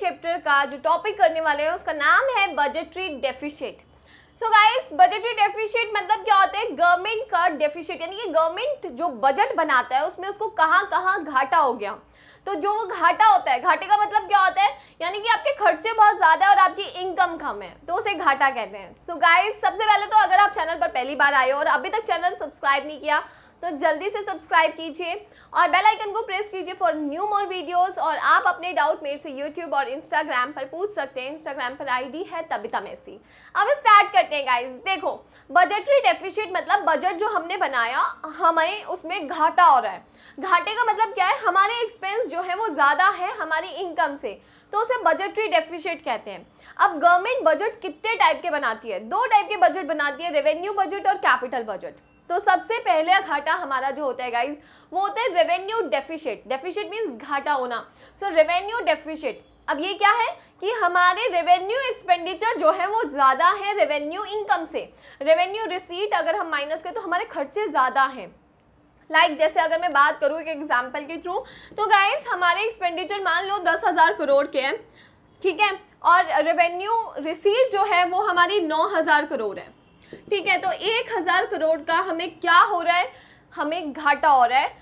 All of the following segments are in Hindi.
चैप्टर का जो टॉपिक करने वाले हैं उसका नाम है budgetary deficit so guys budgetary deficit मतलब क्या होता है गवर्नमेंट का डेफिशिट यानी कि गवर्नमेंट जो बजट बनाता है उसमें उसको कहाँ कहाँ घाटा हो गया तो जो वो घाटा होता है घाटे का मतलब क्या होता है यानी कि आपके खर्चे बहुत ज़्यादा है और आपकी इनकम कम है तो उसे घाटा कहते हैं सो so गाइस सबसे पहले तो अगर आप चैनल पर पहली बार आए हो और अभी तक चैनल सब्सक्राइब नहीं किया तो जल्दी से सब्सक्राइब कीजिए और बेल आइकन को प्रेस कीजिए फॉर न्यू मोर वीडियोस और आप अपने डाउट मेरे से यूट्यूब और इंस्टाग्राम पर पूछ सकते हैं इंस्टाग्राम पर आईडी है तबिता मेसी अब स्टार्ट करते हैं गाइज देखो बजटरी डेफिशिट मतलब बजट जो हमने बनाया हमें उसमें घाटा हो रहा है घाटे का मतलब क्या है हमारे एक्सपेंस जो है वो ज़्यादा है हमारी इनकम से तो उसे बजटरी डेफिशिट कहते हैं अब गवर्नमेंट बजट कितने टाइप के बनाती है दो टाइप के बजट बनाती है रेवेन्यू बजट और कैपिटल बजट तो सबसे पहले घाटा हमारा जो होता है गाइज वो होता है रेवेन्यू डेफिशिट डेफिशिट मीन्स घाटा होना सो रेवेन्यू डेफिशिट अब ये क्या है कि हमारे रेवेन्यू एक्सपेंडिचर जो है वो ज़्यादा है रेवेन्यू इनकम से रेवेन्यू रिसीट अगर हम माइनस करें तो हमारे खर्चे ज़्यादा हैं लाइक like, जैसे अगर मैं बात करूँ एक एग्जाम्पल के थ्रू तो गाइस हमारे एक्सपेंडिचर मान लो दस हज़ार करोड़ के हैं ठीक है और रेवेन्यू रिसीट जो है वो हमारी नौ हज़ार करोड़ है ठीक है तो एक हज़ार करोड़ का हमें क्या हो रहा है हमें घाटा हो रहा है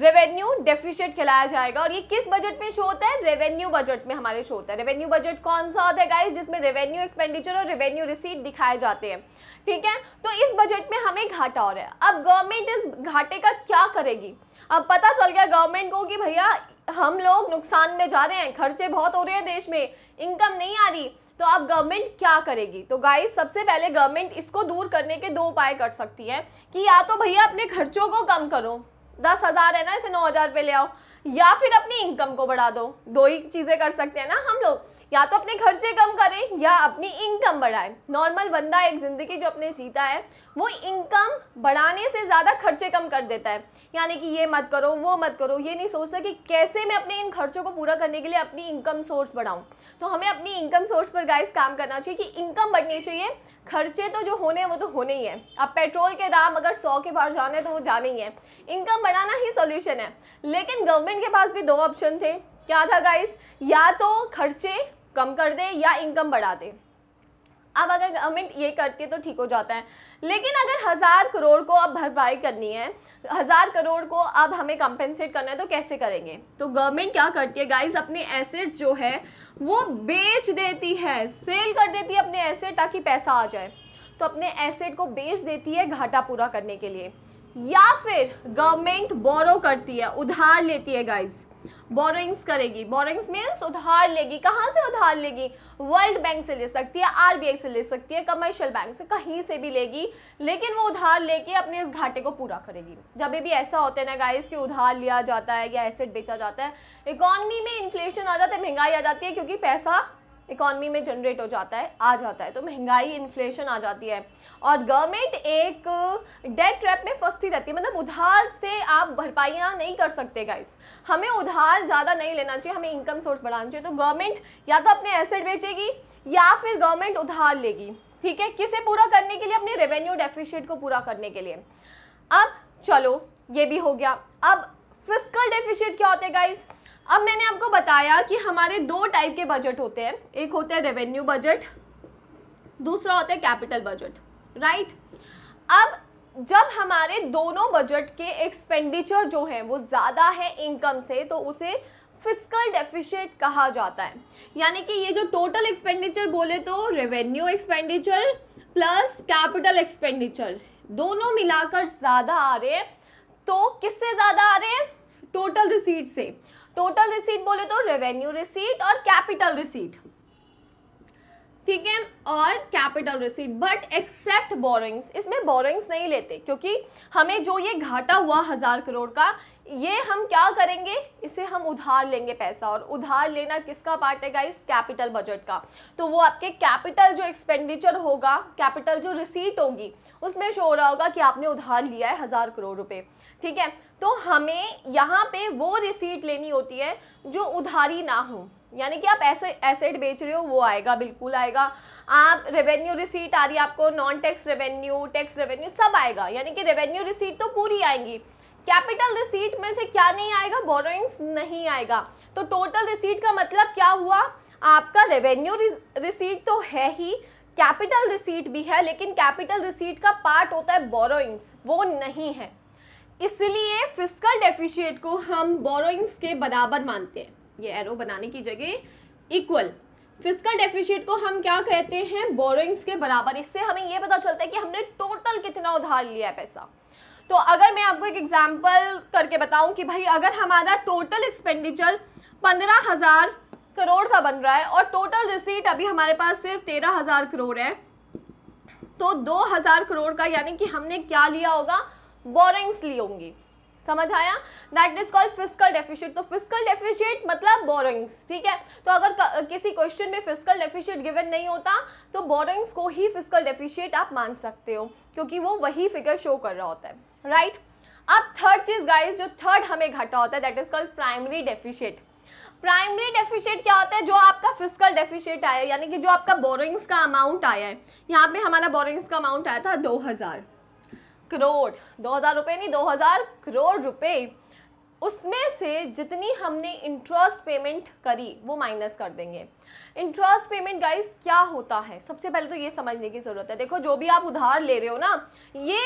रेवेन्यू डेफिशिएट खिलाया जाएगा और ये किस बजट में शो होता है रेवेन्यू बजट में हमारे शो होता है रेवेन्यू बजट कौन सा होता है गाइस जिसमें रेवेन्यू एक्सपेंडिचर और रेवेन्यू रिसीट दिखाए जाते हैं ठीक है तो इस बजट में हमें घाटा हो रहा है अब गवर्नमेंट इस घाटे का क्या करेगी अब पता चल गया गवर्नमेंट को कि भैया हम लोग नुकसान में जा रहे हैं खर्चे बहुत हो रहे हैं देश में इनकम नहीं आ रही तो आप गवर्नमेंट क्या करेगी तो गाइस सबसे पहले गवर्नमेंट इसको दूर करने के दो उपाय कर सकती है कि या तो भैया अपने खर्चों को कम करो दस हज़ार है ना इसे नौ हज़ार पे ले आओ या फिर अपनी इनकम को बढ़ा दो दो ही चीज़ें कर सकते हैं ना हम लोग या तो अपने खर्चे कम करें या अपनी इनकम बढ़ाएं नॉर्मल बंदा एक ज़िंदगी जो अपने जीता है वो इनकम बढ़ाने से ज़्यादा खर्चे कम कर देता है यानी कि ये मत करो वो मत करो ये नहीं सोचता कि कैसे मैं अपने इन खर्चों को पूरा करने के लिए अपनी इनकम सोर्स बढ़ाऊँ तो हमें अपनी इनकम सोर्स पर गाइस काम करना चाहिए कि इनकम बढ़नी चाहिए खर्चे तो जो होने हैं वो तो होने ही हैं अब पेट्रोल के दाम अगर सौ के बाहर जाने तो वो जाने ही हैं इनकम बढ़ाना ही सोल्यूशन है लेकिन गवर्नमेंट के पास भी दो ऑप्शन थे क्या था गाइस या तो खर्चे कम कर दे या इनकम बढ़ा दे अब अगर गवर्नमेंट ये करती है तो ठीक हो जाता है लेकिन अगर हज़ार करोड़ को अब भरपाई करनी है हज़ार करोड़ को अब हमें कंपेंसेट करना है तो कैसे करेंगे तो गवर्नमेंट क्या करती है गाइस अपने एसेट्स जो है वो बेच देती है सेल कर देती है अपने एसेट ताकि पैसा आ जाए तो अपने एसेट को बेच देती है घाटा पूरा करने के लिए या फिर गवर्नमेंट बोरो करती है उधार लेती है गाइज़ बोरिंग्स करेगी बोरिंग्स मीन्स उधार लेगी कहाँ से उधार लेगी वर्ल्ड बैंक से ले सकती है आरबीआई से ले सकती है कमर्शियल बैंक से कहीं से भी लेगी लेकिन वो उधार लेके अपने इस घाटे को पूरा करेगी जब भी ऐसा होता है ना गाइस कि उधार लिया जाता है या एसेट बेचा जाता है इकॉनमी में इन्फ्लेशन आ जाता है महंगाई आ जाती है क्योंकि पैसा इकॉनमी में जनरेट हो जाता है आ जाता है तो महंगाई इन्फ्लेशन आ जाती है और गवर्नमेंट एक डेट ट्रैप में फंसती रहती है मतलब उधार से आप भरपाइयाँ नहीं कर सकते गाइस हमें उधार ज़्यादा नहीं लेना चाहिए हमें इनकम सोर्स बढ़ाना चाहिए तो गवर्नमेंट या तो अपने एसेट बेचेगी या फिर गवर्नमेंट उधार लेगी ठीक है किसे पूरा करने के लिए अपने रेवेन्यू डेफिशिएट को पूरा करने के लिए अब चलो ये भी हो गया अब फिजिकल डेफिशिएट क्या होते हैं गाइज़ अब मैंने आपको बताया कि हमारे दो टाइप के बजट होते हैं एक होता है रेवेन्यू बजट दूसरा होता है कैपिटल बजट राइट अब जब हमारे दोनों बजट के एक्सपेंडिचर जो हैं वो ज़्यादा है इनकम से तो उसे फिजिकल डेफिशिएट कहा जाता है यानी कि ये जो टोटल एक्सपेंडिचर बोले तो revenue expenditure plus capital expenditure दोनों मिलाकर ज़्यादा आ रहे हैं तो किससे ज़्यादा आ रहे हैं टोटल रिसीट से टोटल रिसीट बोले तो रेवेन्यू रिसीट और कैपिटल रिसीट ठीक है और capital receipt but except borrowings इसमें बोरिंग्स नहीं लेते क्योंकि हमें जो ये घाटा हुआ हज़ार करोड़ का ये हम क्या करेंगे इसे हम उधार लेंगे पैसा और उधार लेना किसका पार्ट है गाइस कैपिटल बजट का तो वो आपके कैपिटल जो एक्सपेंडिचर होगा कैपिटल जो रिसीट होगी उसमें शो हो रहा होगा कि आपने उधार लिया है हज़ार करोड़ रुपए ठीक है तो हमें यहाँ पे वो रिसीट लेनी होती है जो उधारी ना हो यानी कि आप ऐसे एसेट बेच रहे हो वो आएगा बिल्कुल आएगा आप रेवेन्यू रिसीट आ रही है आपको non tax revenue tax revenue सब आएगा यानी कि रेवेन्यू रिसीट तो पूरी आएंगी कैपिटल रिसीट में से क्या नहीं आएगा बोरोइंग्स नहीं आएगा तो टोटल रिसीट का मतलब क्या हुआ आपका रेवेन्यू रिसीट तो है ही कैपिटल रिसीट भी है लेकिन कैपिटल रिसीट का पार्ट होता है बोरोइंग्स वो नहीं है इसलिए फिजिकल डेफिशिएट को हम बोरोइंग्स के बराबर मानते हैं ये एरो बनाने की जगह इक्वल फिजिकल डेफिशिएट को हम क्या कहते हैं बोरिंग्स के बराबर इससे हमें ये पता चलता है कि हमने टोटल कितना उधार लिया है पैसा तो अगर मैं आपको एक एग्जाम्पल करके बताऊं कि भाई अगर हमारा टोटल एक्सपेंडिचर पंद्रह हज़ार करोड़ का बन रहा है और टोटल रिसीट अभी हमारे पास सिर्फ तेरह हज़ार करोड़ है तो दो हज़ार करोड़ का यानी कि हमने क्या लिया होगा बोरिंग्स ली होंगी समझ आया that is called fiscal deficit तो फिजिकल डेफिशिएट मतलब बोरिंग्स ठीक है तो अगर किसी क्वेश्चन में फिजिकल डेफिशिएट गिवन नहीं होता तो बोरिंग्स को ही फिजिकल डेफिशिएट आप मान सकते हो क्योंकि वो वही फिगर शो कर रहा होता है राइट right? अब थर्ड चीज गाइज जो थर्ड हमें घटा होता है that is called primary deficit primary deficit क्या होता है जो आपका फिजिकल डेफिशिएट आया यानी कि जो आपका बोरिंग्स का अमाउंट आया है यहाँ पे हमारा बोरिंग्स का अमाउंट आया था दो हज़ार करोड़ दो हज़ार रुपये नहीं दो हज़ार करोड़ रुपए उसमें से जितनी हमने इंटरेस्ट पेमेंट करी वो माइनस कर देंगे इंटरेस्ट पेमेंट गाइस क्या होता है सबसे पहले तो ये समझने की ज़रूरत है देखो जो भी आप उधार ले रहे हो ना ये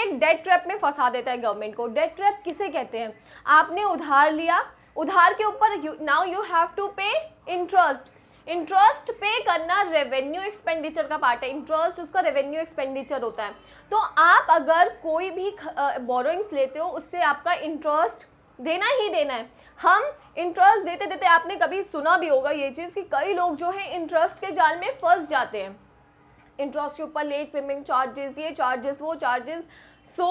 एक डेट ट्रैप में फंसा देता है गवर्नमेंट को डेट ट्रैप किसे कहते हैं आपने उधार लिया उधार के ऊपर now you have to pay interest interest pay करना रेवेन्यू एक्सपेंडिचर का पार्ट है इंटरेस्ट उसका रेवेन्यू एक्सपेंडिचर होता है तो आप अगर कोई भी बोरोइंग्स लेते हो उससे आपका इंटरेस्ट देना ही देना है हम इंटरेस्ट देते देते आपने कभी सुना भी होगा ये चीज़ कि कई लोग जो है इंटरेस्ट के जाल में फंस जाते हैं इंटरेस्ट के ऊपर लेट पेमेंट चार्जेस ये चार्जेस वो चार्जेस सो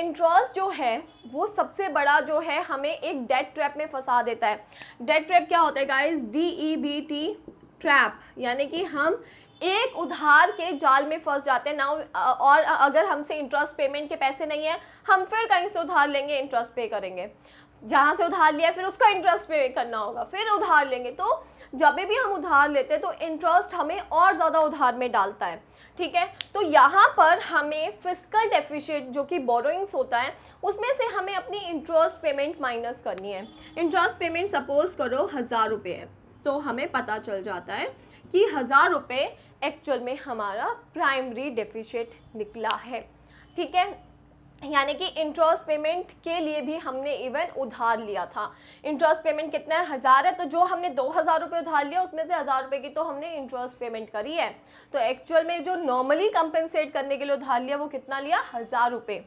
इंटरेस्ट जो है वो सबसे बड़ा जो है हमें एक डेट ट्रैप में फंसा देता है डेट ट्रैप क्या होता है guys D E B T trap यानी कि हम एक उधार के जाल में फंस जाते हैं ना और अगर हमसे इंटरेस्ट पेमेंट के पैसे नहीं है हम फिर कहीं से उधार लेंगे इंटरेस्ट पे करेंगे जहाँ से उधार लिया फिर उसका इंटरेस्ट पे करना होगा फिर उधार लेंगे तो जब भी हम उधार लेते हैं तो इंटरेस्ट हमें और ज़्यादा उधार में डालता है ठीक है तो यहाँ पर हमें फिजिकल डेफिशिट जो कि बोरोइंग्स होता है उसमें से हमें अपनी इंटरेस्ट पेमेंट माइनस करनी है इंटरेस्ट पेमेंट सपोज करो हज़ार रुपये है तो हमें पता चल जाता है कि हज़ार रुपये एक्चुअल में हमारा प्राइमरी डेफिशिट निकला है ठीक है यानी कि इंटरेस्ट पेमेंट के लिए भी हमने इवन उधार लिया था इंटरेस्ट पेमेंट कितना है हज़ार है तो जो हमने दो हज़ार रुपये उधार लिया उसमें से हज़ार रुपये की तो हमने इंटरेस्ट पेमेंट करी है तो एक्चुअल में जो नॉर्मली कंपेंसेट करने के लिए उधार लिया वो कितना लिया हज़ार रुपये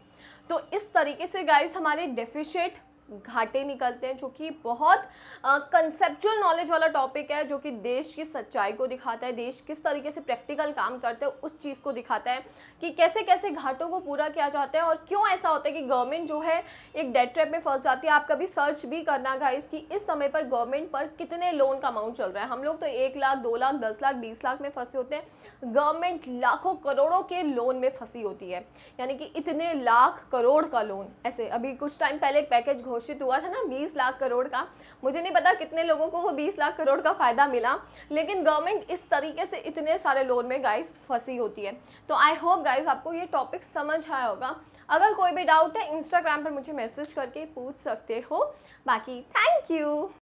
तो इस तरीके से गाइस हमारे डेफिशिट घाटे निकलते हैं जो कि बहुत कंसेप्चुअल नॉलेज वाला टॉपिक है जो कि देश की सच्चाई को दिखाता है देश किस तरीके से प्रैक्टिकल काम करते हैं उस चीज़ को दिखाता है कि कैसे कैसे घाटों को पूरा किया जाता है और क्यों ऐसा होता है कि गवर्नमेंट जो है एक डेट ट्रैप में फंस जाती है आप कभी सर्च भी करना गाइस कि इस समय पर गवर्नमेंट पर कितने लोन का अमाउंट चल रहा है हम लोग तो एक लाख दो लाख दस लाख बीस लाख में फंसे होते हैं गवर्नमेंट लाखों करोड़ों के लोन में फंसी होती है यानी कि इतने लाख करोड़ का लोन ऐसे अभी कुछ टाइम पहले एक पैकेज घोष घोषित हुआ था ना बीस लाख करोड़ का मुझे नहीं पता कितने लोगों को वो बीस लाख करोड़ का फ़ायदा मिला लेकिन गवर्नमेंट इस तरीके से इतने सारे लोन में गाइस फंसी होती है तो आई होप गाइस आपको ये टॉपिक समझ आया होगा अगर कोई भी डाउट है इंस्टाग्राम पर मुझे मैसेज करके पूछ सकते हो बाकी थैंक यू